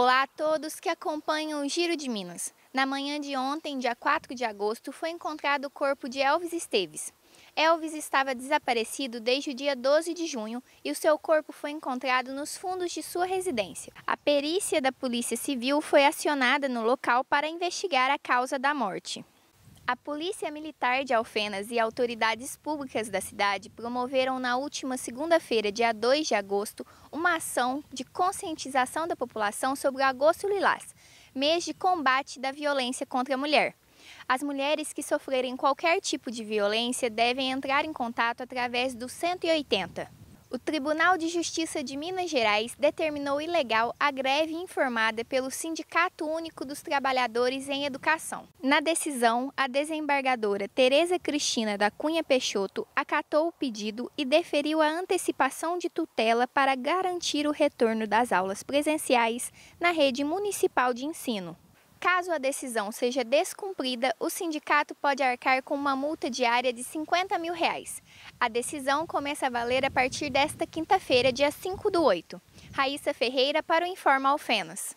Olá a todos que acompanham o Giro de Minas. Na manhã de ontem, dia 4 de agosto, foi encontrado o corpo de Elvis Esteves. Elvis estava desaparecido desde o dia 12 de junho e o seu corpo foi encontrado nos fundos de sua residência. A perícia da Polícia Civil foi acionada no local para investigar a causa da morte. A Polícia Militar de Alfenas e autoridades públicas da cidade promoveram na última segunda-feira, dia 2 de agosto, uma ação de conscientização da população sobre o Agosto Lilás, mês de combate da violência contra a mulher. As mulheres que sofrerem qualquer tipo de violência devem entrar em contato através do 180. O Tribunal de Justiça de Minas Gerais determinou ilegal a greve informada pelo Sindicato Único dos Trabalhadores em Educação. Na decisão, a desembargadora Tereza Cristina da Cunha Peixoto acatou o pedido e deferiu a antecipação de tutela para garantir o retorno das aulas presenciais na rede municipal de ensino. Caso a decisão seja descumprida, o sindicato pode arcar com uma multa diária de 50 mil reais. A decisão começa a valer a partir desta quinta-feira, dia 5 do 8. Raíssa Ferreira para o Informa Alfenas.